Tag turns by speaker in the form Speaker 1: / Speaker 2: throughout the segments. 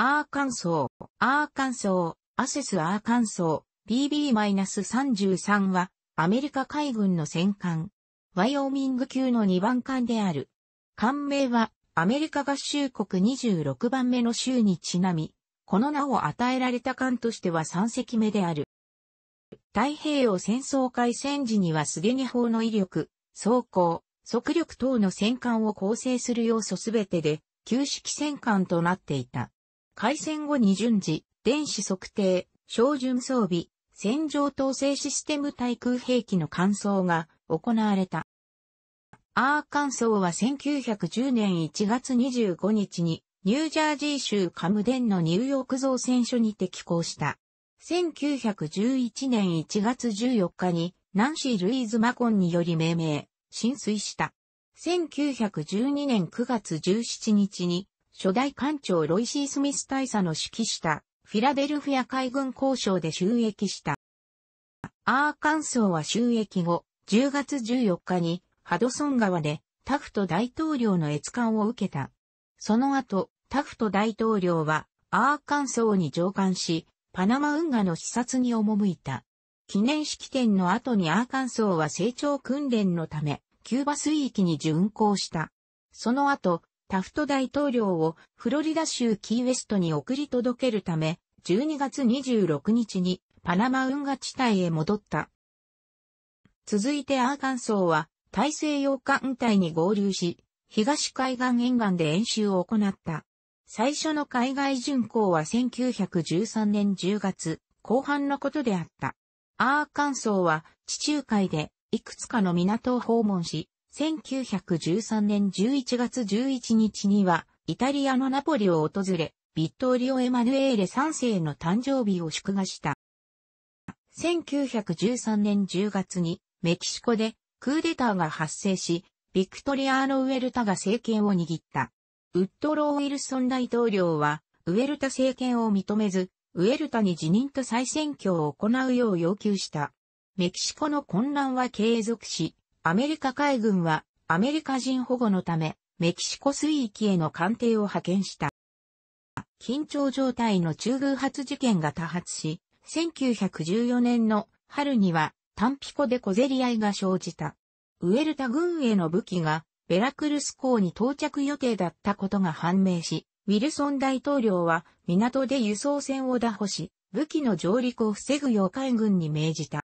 Speaker 1: アーカンソー、アーカンソー、アセスアーカンソー、PB-33 は、アメリカ海軍の戦艦、ワイオミング級の2番艦である。艦名は、アメリカ合衆国26番目の州にちなみ、この名を与えられた艦としては3隻目である。太平洋戦争開戦時にはすでに砲の威力、装甲、速力等の戦艦を構成する要素すべてで、旧式戦艦となっていた。開戦後に順次、電子測定、照準装備、戦場統制システム対空兵器の換装が行われた。アーカンソーは1910年1月25日にニュージャージー州カムデンのニューヨーク造船所に適航した。1911年1月14日にナンシー・ルイーズ・マコンにより命名、浸水した。1912年9月17日に初代艦長ロイシー・スミス大佐の指揮したフィラデルフィア海軍交渉で収益した。アーカンソーは収益後、10月14日にハドソン川でタフト大統領の閲艦を受けた。その後、タフト大統領はアーカンソーに上艦し、パナマ運河の視察に赴いた。記念式典の後にアーカンソーは成長訓練のため、キューバ水域に巡航した。その後、タフト大統領をフロリダ州キーウェストに送り届けるため、12月26日にパナマ運河地帯へ戻った。続いてアーカンソーは大西洋艦隊に合流し、東海岸沿岸で演習を行った。最初の海外巡航は1913年10月後半のことであった。アーカンソーは地中海でいくつかの港を訪問し、1913年11月11日には、イタリアのナポリを訪れ、ビットーリオ・エマヌエーレ3世の誕生日を祝賀した。1913年10月にメキシコでクーデターが発生し、ビクトリアーノ・ウェルタが政権を握った。ウッドロー・ウィルソン大統領は、ウェルタ政権を認めず、ウェルタに辞任と再選挙を行うよう要求した。メキシコの混乱は継続し、アメリカ海軍はアメリカ人保護のためメキシコ水域への艦艇を派遣した。緊張状態の中偶発事件が多発し、1914年の春にはンピコで小競り合いが生じた。ウエルタ軍への武器がベラクルス港に到着予定だったことが判明し、ウィルソン大統領は港で輸送船を打破し、武器の上陸を防ぐよう海軍に命じた。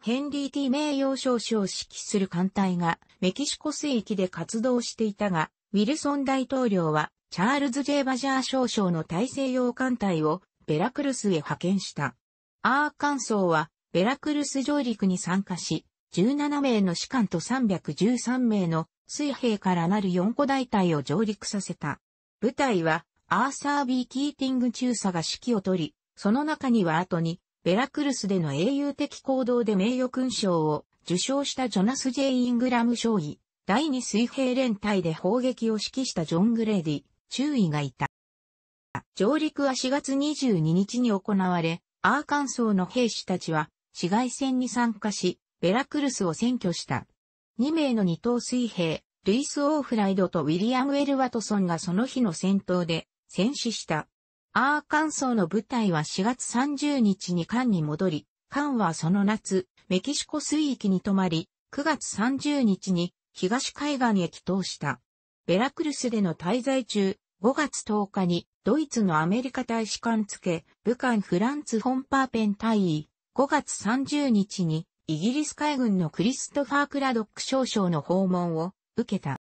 Speaker 1: ヘンリー・ティ名誉少将を指揮する艦隊がメキシコ水域で活動していたが、ウィルソン大統領はチャールズ・ジェイ・バジャー少将の大西洋艦隊をベラクルスへ派遣した。アーカンソーはベラクルス上陸に参加し、17名の士官と313名の水兵からなる4個大隊を上陸させた。部隊はアーサー・ビー・キーティング中佐が指揮を取り、その中には後にベラクルスでの英雄的行動で名誉勲章を受賞したジョナス・ジェイ・イングラム少尉、第二水平連隊で砲撃を指揮したジョン・グレーディ、中尉がいた。上陸は4月22日に行われ、アーカンソーの兵士たちは市街戦に参加し、ベラクルスを占拠した。2名の二等水兵、ルイス・オーフライドとウィリアム・エル・ワトソンがその日の戦闘で戦死した。アーカンソーの部隊は4月30日に艦に戻り、艦はその夏、メキシコ水域に泊まり、9月30日に東海岸へ帰投した。ベラクルスでの滞在中、5月10日にドイツのアメリカ大使館付け、武漢フランツ・フォンパーペン大尉、5月30日にイギリス海軍のクリストファー・クラドック少将の訪問を受けた。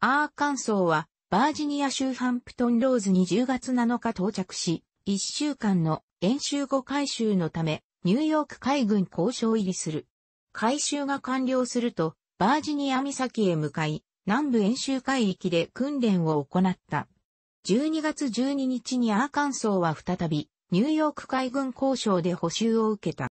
Speaker 1: アーカンソーはバージニア州ハンプトンローズに10月7日到着し、1週間の演習後回収のため、ニューヨーク海軍交渉入りする。回収が完了すると、バージニア岬へ向かい、南部演習海域で訓練を行った。12月12日にアーカンソーは再び、ニューヨーク海軍交渉で補修を受けた。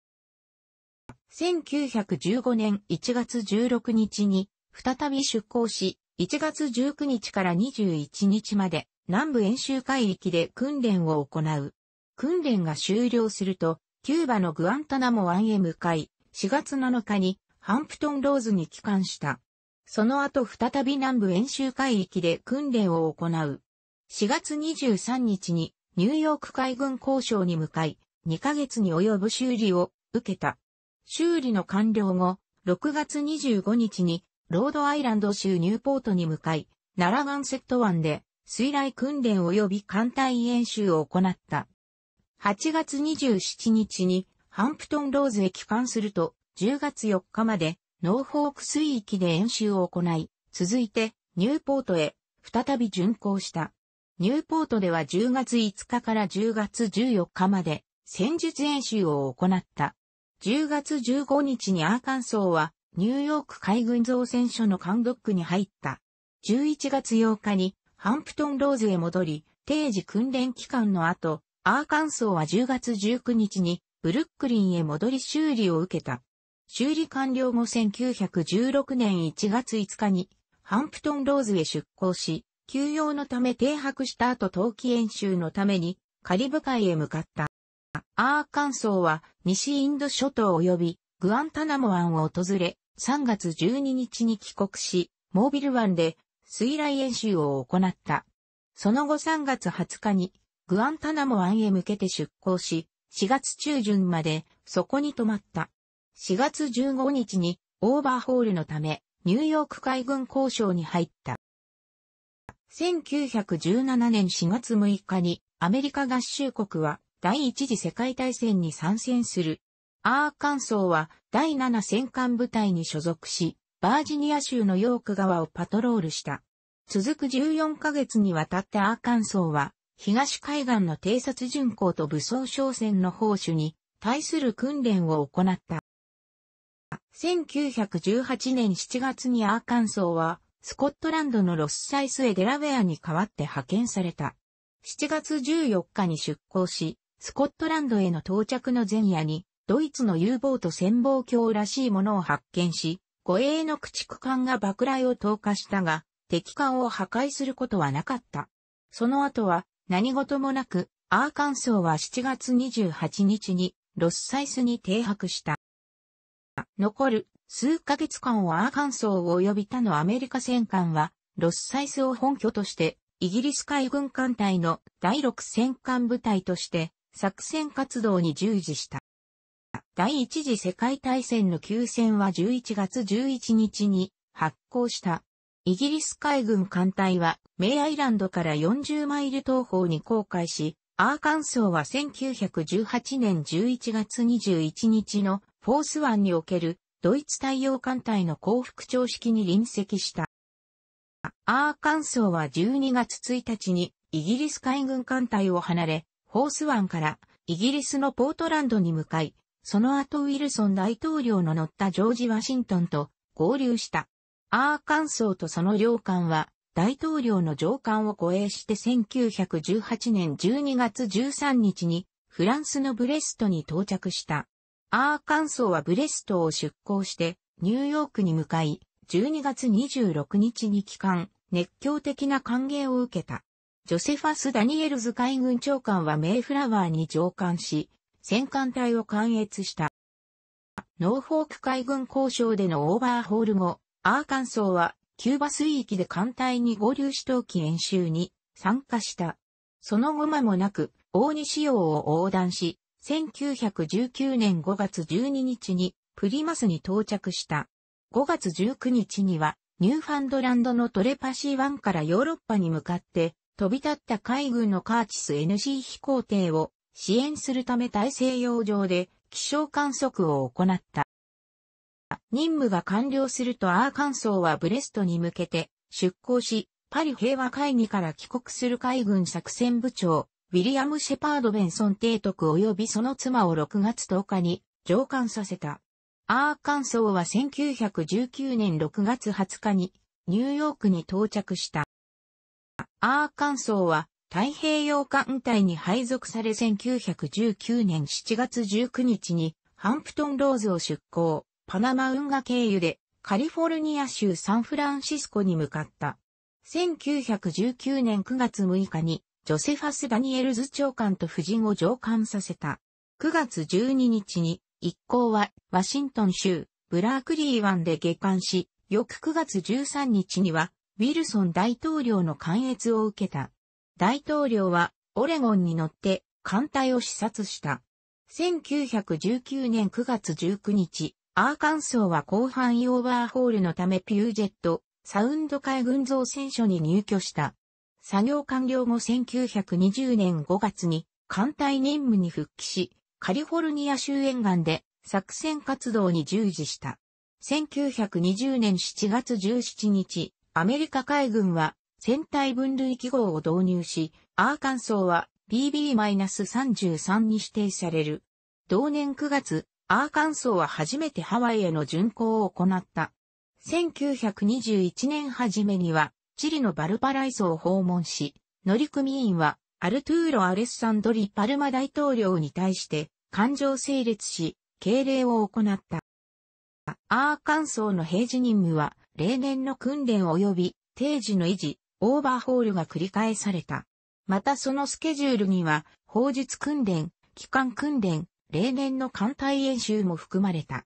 Speaker 1: 1915年1月16日に、再び出港し、1月19日から21日まで南部演習海域で訓練を行う。訓練が終了すると、キューバのグアンタナモ湾へ向かい、4月7日にハンプトンローズに帰還した。その後再び南部演習海域で訓練を行う。4月23日にニューヨーク海軍交渉に向かい、2ヶ月に及ぶ修理を受けた。修理の完了後、6月25日にロードアイランド州ニューポートに向かい、ナラガンセット湾で水雷訓練及び艦隊演習を行った。8月27日にハンプトンローズへ帰還すると、10月4日までノーフォーク水域で演習を行い、続いてニューポートへ再び巡航した。ニューポートでは10月5日から10月14日まで戦術演習を行った。10月15日にアーカンソーはニューヨーク海軍造船所の監ドックに入った。11月8日にハンプトンローズへ戻り、定時訓練期間の後、アーカンソーは10月19日にブルックリンへ戻り修理を受けた。修理完了後1916年1月5日にハンプトンローズへ出港し、休養のため停泊した後冬季演習のためにカリブ海へ向かった。アーカンソーは西インド諸島及びグアンタナモ湾を訪れ、3月12日に帰国し、モービル湾で水雷演習を行った。その後3月20日にグアンタナモ湾へ向けて出港し、4月中旬までそこに泊まった。4月15日にオーバーホールのためニューヨーク海軍交渉に入った。1917年4月6日にアメリカ合衆国は第一次世界大戦に参戦するアーカンソーは第7戦艦部隊に所属し、バージニア州のヨーク川をパトロールした。続く14ヶ月にわたってアーカンソーは、東海岸の偵察巡航と武装商船の砲手に対する訓練を行った。1918年7月にアーカンソーは、スコットランドのロスサイスへデラウェアに代わって派遣された。7月14日に出港し、スコットランドへの到着の前夜に、ドイツの U ボート潜望鏡らしいものを発見し、護衛の駆逐艦が爆雷を投下したが、敵艦を破壊することはなかった。その後は何事もなく、アーカンソーは7月28日にロスサイスに停泊した。残る数ヶ月間をアーカンソーを及び他のアメリカ戦艦は、ロスサイスを本拠として、イギリス海軍艦隊の第6戦艦部隊として、作戦活動に従事した。第一次世界大戦の休戦は11月11日に発行した。イギリス海軍艦隊は、メイアイランドから40マイル東方に航海し、アーカンソーは1918年11月21日のフォース湾におけるドイツ太陽艦隊の降伏調式に臨席した。アーカンソーは12月1日にイギリス海軍艦隊を離れ、フォース湾からイギリスのポートランドに向かい、その後ウィルソン大統領の乗ったジョージ・ワシントンと合流した。アーカンソーとその領艦は大統領の上官を護衛して1918年12月13日にフランスのブレストに到着した。アーカンソーはブレストを出港してニューヨークに向かい12月26日に帰還、熱狂的な歓迎を受けた。ジョセファス・ダニエルズ海軍長官はメイフラワーに上官し、戦艦隊を関越した。ノーフォーク海軍交渉でのオーバーホール後、アーカンソーはキューバ水域で艦隊に合流し冬季演習に参加した。その後間もなく、大西洋を横断し、1919年5月12日にプリマスに到着した。5月19日には、ニューファンドランドのトレパシー湾からヨーロッパに向かって、飛び立った海軍のカーチス NC 飛行艇を支援するため大西洋上で気象観測を行った。任務が完了するとアーカンソーはブレストに向けて出港し、パリ平和会議から帰国する海軍作戦部長、ウィリアム・シェパード・ベンソン提督及びその妻を6月10日に上官させた。アーカンソーは1919年6月20日にニューヨークに到着した。アーカンソーは太平洋艦隊に配属され1919年7月19日にハンプトンローズを出港、パナマ運河経由でカリフォルニア州サンフランシスコに向かった。1919年9月6日にジョセファス・ダニエルズ長官と夫人を上官させた。9月12日に一行はワシントン州ブラークリー湾で下艦し、翌9月13日にはウィルソン大統領の関越を受けた。大統領はオレゴンに乗って艦隊を視察した。1919年9月19日、アーカンソーは広範囲オーバーホールのためピュージェット、サウンド海軍造船所に入居した。作業完了後1920年5月に艦隊任務に復帰し、カリフォルニア州沿岸で作戦活動に従事した。1920年7月17日、アメリカ海軍は戦隊分類記号を導入し、アーカンソーは BB-33 に指定される。同年9月、アーカンソーは初めてハワイへの巡航を行った。1921年初めには、チリのバルパライソを訪問し、乗組員は、アルトゥーロ・アレッサンドリ・パルマ大統領に対して、感情整列し、敬礼を行った。アーカンソーの平時任務は、例年の訓練及び、定時の維持、オーバーホールが繰り返された。またそのスケジュールには、法術訓練、機関訓練、例年の艦隊演習も含まれた。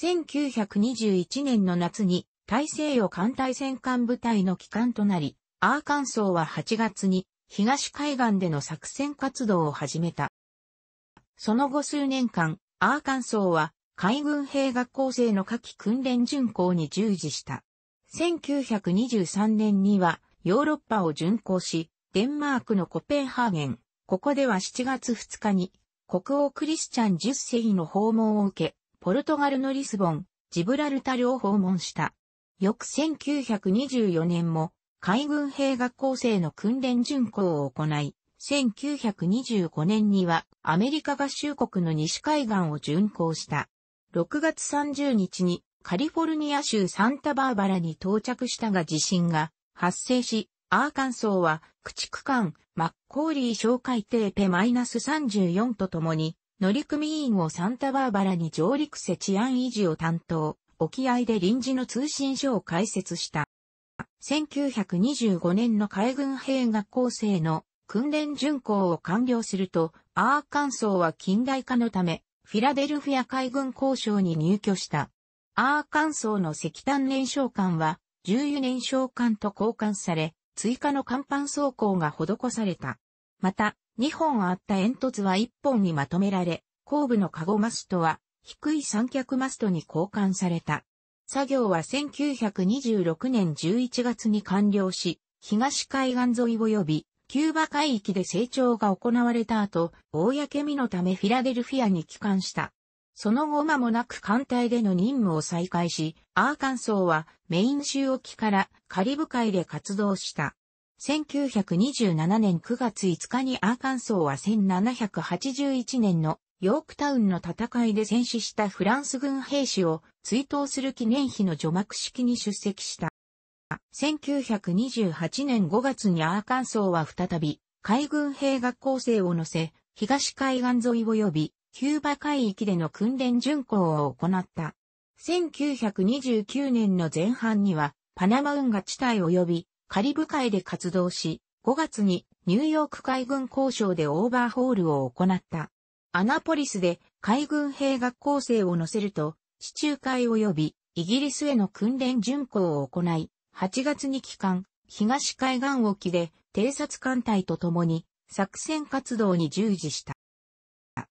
Speaker 1: 1921年の夏に、大西洋艦隊戦艦部隊の機関となり、アーカンソーは8月に、東海岸での作戦活動を始めた。その後数年間、アーカンソーは海軍兵学校生の夏季訓練巡行に従事した。1923年にはヨーロッパを巡航し、デンマークのコペンハーゲン、ここでは7月2日に、国王クリスチャン10世の訪問を受け、ポルトガルのリスボン、ジブラルタルを訪問した。翌1924年も、海軍兵学校生の訓練巡航を行い、1925年にはアメリカ合衆国の西海岸を巡航した。6月30日にカリフォルニア州サンタバーバラに到着したが地震が発生し、アーカンソーは駆逐艦マッコーリーペマテーペ -34 とともに乗組員をサンタバーバラに上陸せ治安維持を担当、沖合で臨時の通信所を開設した。1925年の海軍兵学校生の訓練巡行を完了すると、アーカンソーは近代化のため、フィラデルフィア海軍交渉に入居した。アーカンソーの石炭燃焼艦は、14年焼管と交換され、追加の甲板走行が施された。また、2本あった煙突は1本にまとめられ、後部のカゴマストは低い三脚マストに交換された。作業は1926年11月に完了し、東海岸沿い及び、キューバ海域で成長が行われた後、公身のためフィラデルフィアに帰還した。その後間もなく艦隊での任務を再開し、アーカンソーはメイン州沖からカリブ海で活動した。1927年9月5日にアーカンソーは1781年のヨークタウンの戦いで戦死したフランス軍兵士を追悼する記念碑の除幕式に出席した。1928年5月にアーカンソーは再び海軍兵学校生を乗せ、東海岸沿い及びキューバ海域での訓練巡航を行った。1929年の前半には、パナマ運河地帯及びカリブ海で活動し、5月にニューヨーク海軍交渉でオーバーホールを行った。アナポリスで海軍兵学校生を乗せると、地中海及びイギリスへの訓練巡航を行い、8月に帰還、東海岸沖で偵察艦隊と共に作戦活動に従事した。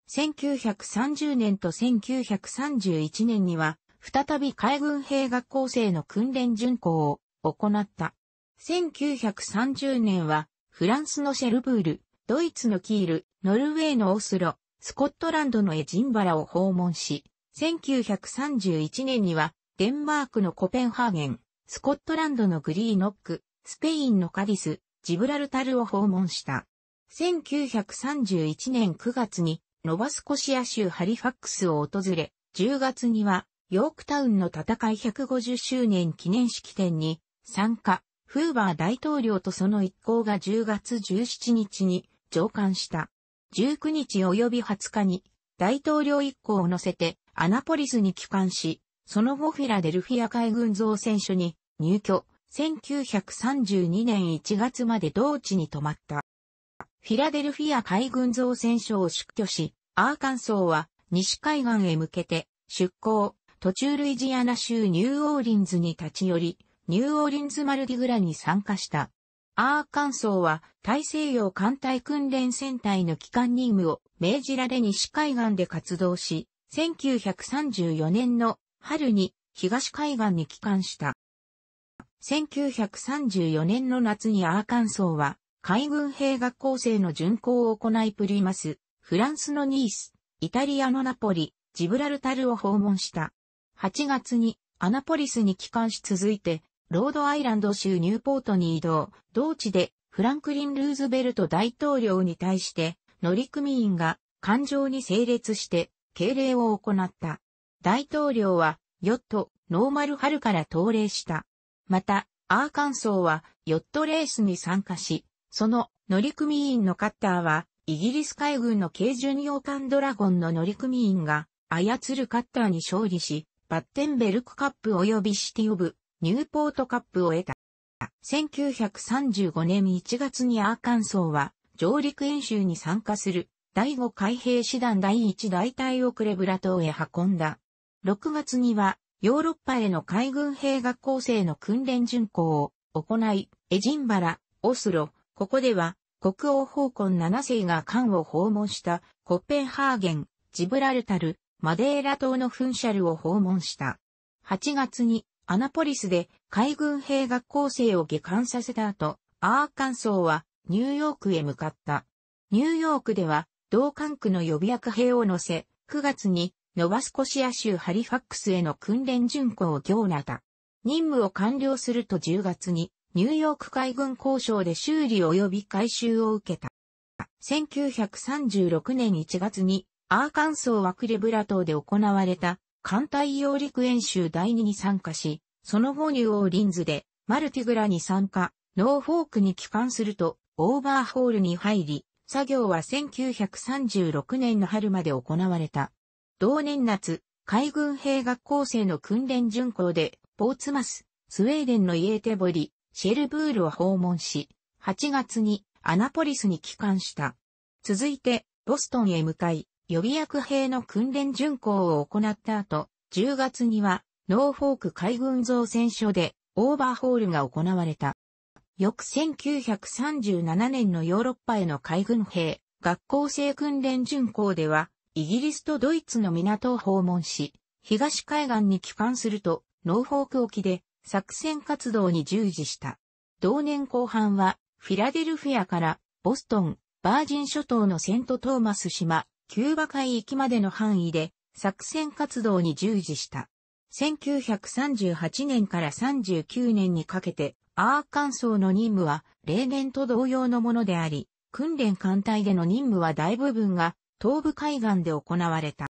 Speaker 1: 1930年と1931年には、再び海軍兵学校生の訓練巡行を行った。1930年は、フランスのシェルブール、ドイツのキール、ノルウェーのオスロ、スコットランドのエジンバラを訪問し、1931年には、デンマークのコペンハーゲン、スコットランドのグリーノック、スペインのカディス、ジブラルタルを訪問した。1931年9月にノバスコシア州ハリファックスを訪れ、10月には、ヨークタウンの戦い150周年記念式典に参加、フーバー大統領とその一行が10月17日に上官した。19日及び20日に大統領一行を乗せてアナポリスに帰還し、その後フィラデルフィア海軍造船所に入居、1932年1月まで同地に泊まった。フィラデルフィア海軍造船所を出居し、アーカンソーは西海岸へ向けて出港、途中ルイジアナ州ニューオーリンズに立ち寄り、ニューオーリンズマルディグラに参加した。アーカンソーは大西洋艦隊訓練戦隊の機関任務を命じられ西海岸で活動し、1934年の春に東海岸に帰還した。1934年の夏にアーカンソーは海軍兵学校生の巡航を行いプリマス、フランスのニース、イタリアのナポリ、ジブラルタルを訪問した。8月にアナポリスに帰還し続いて、ロードアイランド州ニューポートに移動、同地でフランクリン・ルーズベルト大統領に対して、乗組員が艦上に整列して敬礼を行った。大統領はヨット、ノーマル春から登礼した。また、アーカンソーはヨットレースに参加し、その乗組員のカッターは、イギリス海軍の軽巡洋艦ドラゴンの乗組員が操るカッターに勝利し、バッテンベルクカップ及びシティオブ、ニューポートカップを得た。1935年1月にアーカンソーは上陸演習に参加する第5海兵師団第1大隊をクレブラ島へ運んだ。6月にはヨーロッパへの海軍兵学校生の訓練巡行を行い、エジンバラ、オスロ、ここでは、国王奉根7世が艦を訪問したコッペンハーゲン、ジブラルタル、マデーラ島のフンシャルを訪問した。8月にアナポリスで海軍兵学校生を下艦させた後、アーカンソーはニューヨークへ向かった。ニューヨークでは同艦区の予備役兵を乗せ、9月にノバスコシア州ハリファックスへの訓練巡行を行なた。任務を完了すると10月にニューヨーク海軍交渉で修理及び改修を受けた。1936年1月にアーカンソーはクレブラ島で行われた艦隊揚陸演習第2に参加し、その後ニューオーリンズでマルティグラに参加、ノーフォークに帰還するとオーバーホールに入り、作業は1936年の春まで行われた。同年夏、海軍兵学校生の訓練巡行で、ポーツマス、スウェーデンのイエーテボリ、シェルブールを訪問し、8月にアナポリスに帰還した。続いて、ボストンへ向かい、予備役兵の訓練巡行を行った後、10月には、ノーフォーク海軍造船所で、オーバーホールが行われた。翌1937年のヨーロッパへの海軍兵、学校生訓練巡行では、イギリスとドイツの港を訪問し、東海岸に帰還すると、ノーフォーク沖で作戦活動に従事した。同年後半は、フィラデルフィアから、ボストン、バージン諸島のセントトーマス島、キューバ海域までの範囲で、作戦活動に従事した。1938年から39年にかけて、アーカンソーの任務は、例年と同様のものであり、訓練艦隊での任務は大部分が、東部海岸で行われた。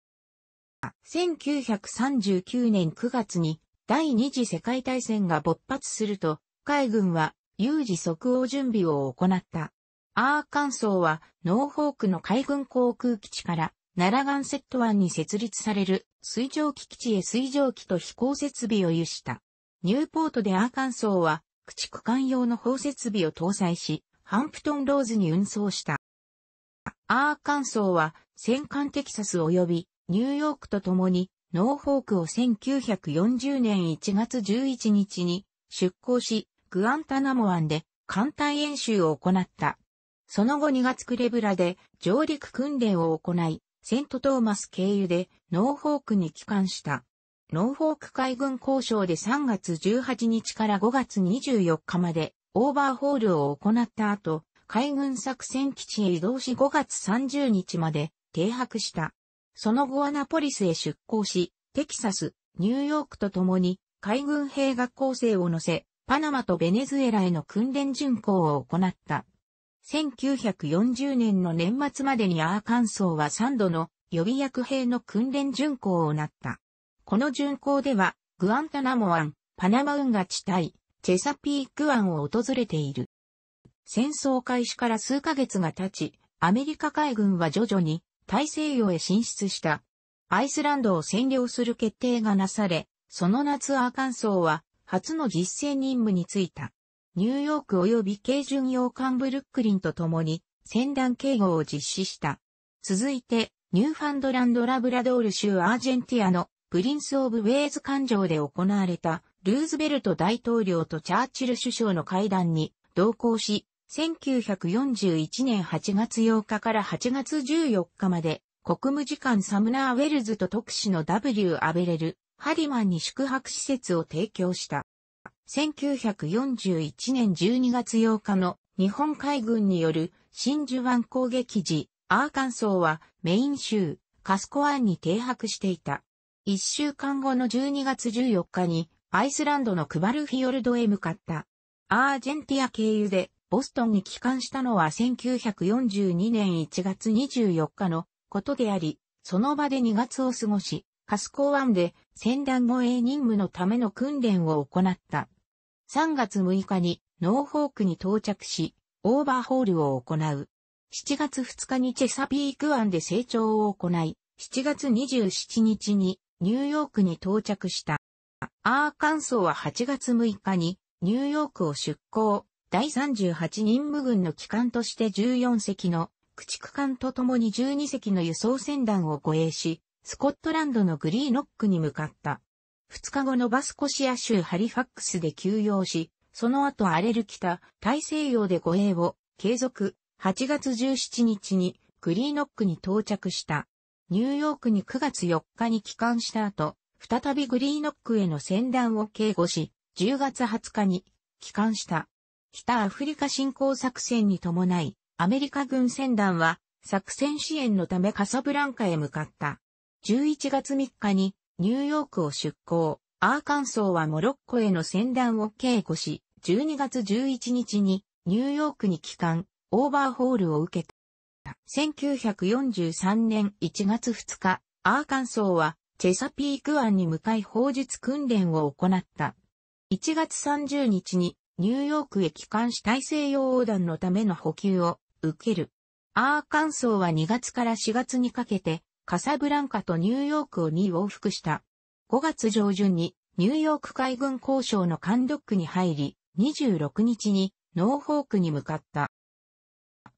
Speaker 1: 1939年9月に、第二次世界大戦が勃発すると、海軍は有事即応準備を行った。アーカンソーはノーホークの海軍航空基地から奈良ガンセット湾に設立される水蒸気基地へ水蒸気と飛行設備を有した。ニューポートでアーカンソーは駆逐艦用の砲設備を搭載し、ハンプトンローズに運送した。アーカンソーは戦艦テキサス及びニューヨークと共にノーフォークを1940年1月11日に出港し、グアンタナモ湾で艦隊演習を行った。その後2月クレブラで上陸訓練を行い、セントトーマス経由でノーフォークに帰還した。ノーフォーク海軍交渉で3月18日から5月24日までオーバーホールを行った後、海軍作戦基地へ移動し5月30日まで停泊した。その後アナポリスへ出港し、テキサス、ニューヨークと共に海軍兵学校生を乗せ、パナマとベネズエラへの訓練巡航を行った。1940年の年末までにアーカンソーは3度の予備役兵の訓練巡航をなった。この巡航では、グアンタナモ湾、パナマ運河地帯、チェサピーク湾を訪れている。戦争開始から数ヶ月が経ち、アメリカ海軍は徐々に大西洋へ進出した。アイスランドを占領する決定がなされ、その夏アーカンソーは初の実践任務に就いた。ニューヨーク及び軽巡洋艦ブルックリンと共に戦団警護を実施した。続いて、ニューファンドランドラブラドール州アージェンティアのプリンス・オブ・ウェーズ艦上で行われたルーズベルト大統領とチャーチル首相の会談に同行し、1941年8月8日から8月14日まで、国務次官サムナーウェルズと特使の W アベレル、ハリマンに宿泊施設を提供した。1941年12月8日の日本海軍による真珠湾攻撃時、アーカンソーはメイン州カスコ湾に停泊していた。一週間後の12月14日にアイスランドのクバルフィヨルドへ向かった。アージェンティア経由でボストンに帰還したのは1942年1月24日のことであり、その場で2月を過ごし、カスコ湾で戦団護衛任務のための訓練を行った。3月6日にノーホークに到着し、オーバーホールを行う。7月2日にチェサピーク湾で成長を行い、7月27日にニューヨークに到着した。アーカンソーは8月6日にニューヨークを出港。第38任務軍の機関として14隻の駆逐艦と共に12隻の輸送船団を護衛し、スコットランドのグリーノックに向かった。2日後のバスコシア州ハリファックスで休養し、その後荒れる北、大西洋で護衛を継続、8月17日にグリーノックに到着した。ニューヨークに9月4日に帰還した後、再びグリーノックへの船団を警護し、10月20日に帰還した。北アフリカ侵攻作戦に伴い、アメリカ軍船団は作戦支援のためカサブランカへ向かった。11月3日にニューヨークを出港、アーカンソーはモロッコへの船団を警護し、12月11日にニューヨークに帰還、オーバーホールを受けた。1943年1月2日、アーカンソーはチェサピーク湾に向かい砲術訓練を行った。1月30日にニューヨークへ帰還し大西洋横断のための補給を受ける。アーカンソーは2月から4月にかけて、カサブランカとニューヨークを2往復した。5月上旬にニューヨーク海軍交渉のカンドックに入り、26日にノーフォークに向かった。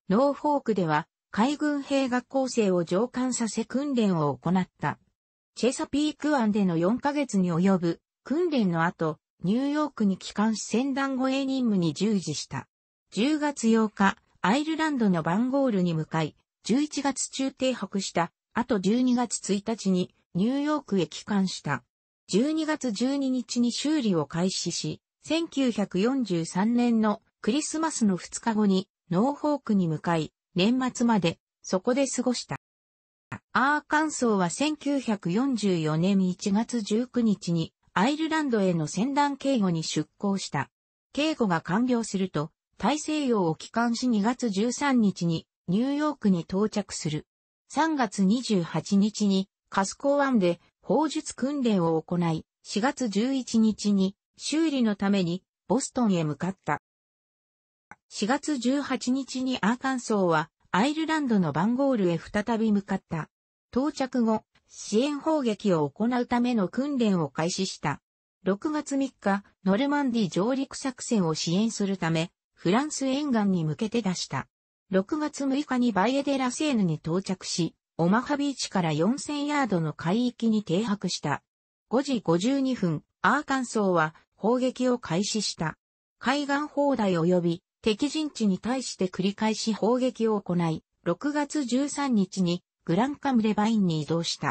Speaker 1: ノーフォークでは海軍兵学校生を上官させ訓練を行った。チェサピーク湾での4ヶ月に及ぶ訓練の後、ニューヨークに帰還し船団護衛任務に従事した。10月8日、アイルランドのバンゴールに向かい、11月中停泊した、あと12月1日にニューヨークへ帰還した。12月12日に修理を開始し、1943年のクリスマスの2日後にノーホークに向かい、年末までそこで過ごした。アーカンソーは1944年1月19日にアイルランドへの船団警護に出航した。警護が完了すると、大西洋を帰還し2月13日にニューヨークに到着する。3月28日にカスコ湾で砲術訓練を行い、4月11日に修理のためにボストンへ向かった。4月18日にアーカンソーはアイルランドのバンゴールへ再び向かった。到着後、支援砲撃を行うための訓練を開始した。6月3日、ノルマンディ上陸作戦を支援するため、フランス沿岸に向けて出した。6月6日にバイエデラセーヌに到着し、オマハビーチから4000ヤードの海域に停泊した。5時52分、アーカンソーは砲撃を開始した。海岸砲台及び敵陣地に対して繰り返し砲撃を行い、6月13日にグランカムレバインに移動した。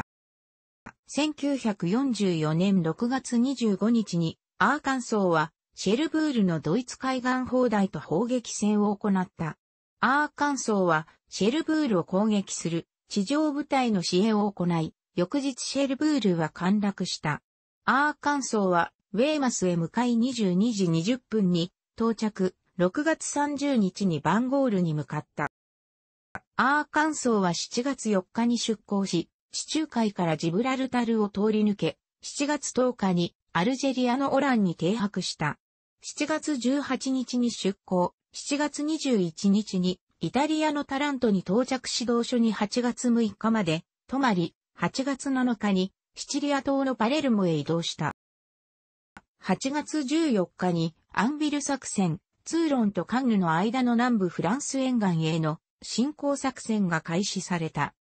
Speaker 1: 1944年6月25日に、アーカンソーは、シェルブールのドイツ海岸砲台と砲撃戦を行った。アーカンソーは、シェルブールを攻撃する地上部隊の支援を行い、翌日シェルブールは陥落した。アーカンソーは、ウェーマスへ向かい22時20分に到着、6月30日にバンゴールに向かった。アーカンソーは7月4日に出港し、地中海からジブラルタルを通り抜け、7月10日にアルジェリアのオランに停泊した。7月18日に出港、7月21日にイタリアのタラントに到着指導所に8月6日まで泊まり、8月7日にシチリア島のパレルモへ移動した。8月14日にアンビル作戦、通論とカンヌの間の南部フランス沿岸への侵攻作戦が開始された。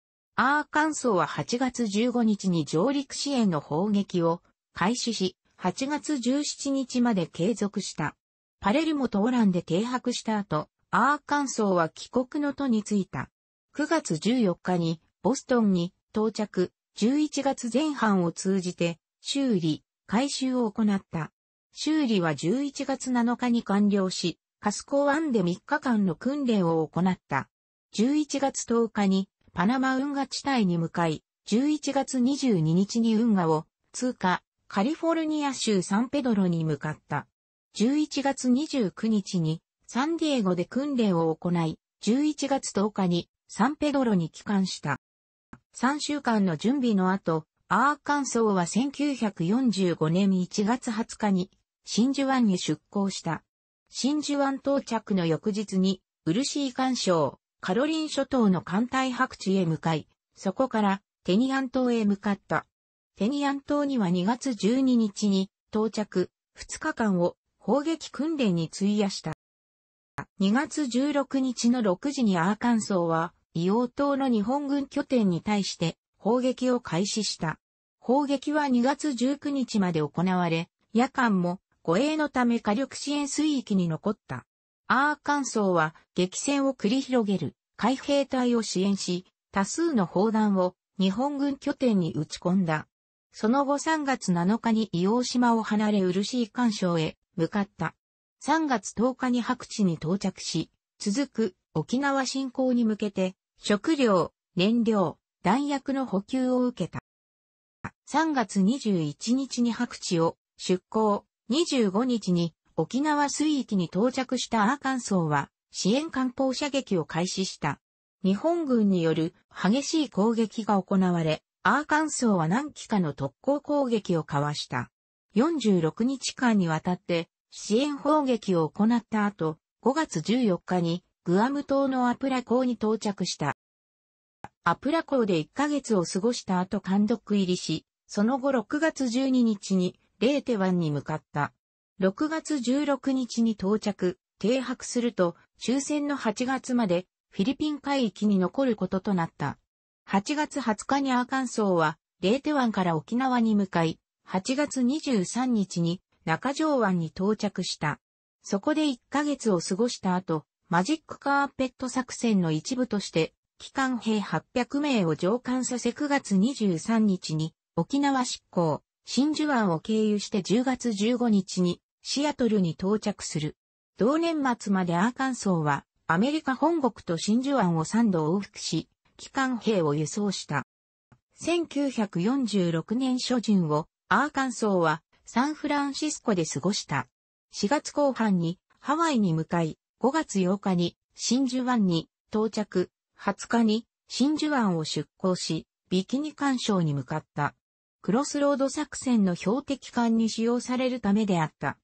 Speaker 1: アーカンソーは8月15日に上陸支援の砲撃を開始し、8月17日まで継続した。パレルモとオランで停泊した後、アーカンソーは帰国の途に着いた。9月14日にボストンに到着、11月前半を通じて修理、回収を行った。修理は11月7日に完了し、カスコ湾で3日間の訓練を行った。11月10日にパナマ運河地帯に向かい、11月22日に運河を通過、カリフォルニア州サンペドロに向かった。11月29日にサンディエゴで訓練を行い、11月10日にサンペドロに帰還した。3週間の準備の後、アーカンソーは1945年1月20日に真珠湾に出港した。真珠湾到着の翌日に、シー干渉、カロリン諸島の艦隊白地へ向かい、そこからテニアン島へ向かった。テニアン島には2月12日に到着、2日間を砲撃訓練に費やした。2月16日の6時にアーカンソーは、硫黄島の日本軍拠点に対して砲撃を開始した。砲撃は2月19日まで行われ、夜間も護衛のため火力支援水域に残った。アーカンソーは激戦を繰り広げる海兵隊を支援し、多数の砲弾を日本軍拠点に打ち込んだ。その後3月7日に伊王島を離れ漆井干渉へ向かった。3月10日に白地に到着し、続く沖縄侵攻に向けて、食料、燃料、弾薬の補給を受けた。3月21日に白地を出港、25日に沖縄水域に到着したアーカンソーは支援艦砲射撃を開始した。日本軍による激しい攻撃が行われ、アーカンソーは何機かの特攻攻撃をかわした。46日間にわたって支援砲撃を行った後、5月14日にグアム島のアプラ港に到着した。アプラ港で1ヶ月を過ごした後監督入りし、その後6月12日にレーテ湾に向かった。6月16日に到着、停泊すると、終戦の8月までフィリピン海域に残ることとなった。8月20日にアーカンソーは、レーテ湾から沖縄に向かい、8月23日に中条湾に到着した。そこで1ヶ月を過ごした後、マジックカーペット作戦の一部として、機関兵800名を上艦させ9月23日に沖縄執行、真珠湾を経由して10月15日にシアトルに到着する。同年末までアーカンソーは、アメリカ本国と真珠湾を3度往復し、機関兵を輸送した。1946年初旬を、アーカンソーは、サンフランシスコで過ごした。4月後半に、ハワイに向かい、5月8日に、真珠湾に到着、20日に、真珠湾を出港し、ビキニ干渉に向かった。クロスロード作戦の標的艦に使用されるためであった。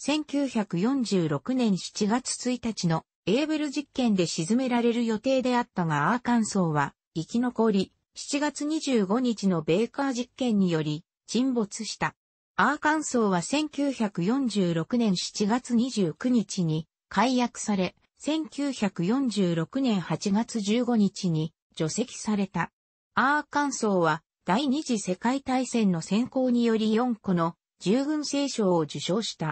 Speaker 1: 1946年7月1日のエーベル実験で沈められる予定であったがアーカンソーは生き残り、7月25日のベーカー実験により沈没した。アーカンソーは1946年7月29日に解約され、1946年8月15日に除籍された。アーカンソーは第二次世界大戦の先行により4個の従軍聖賞を受賞した。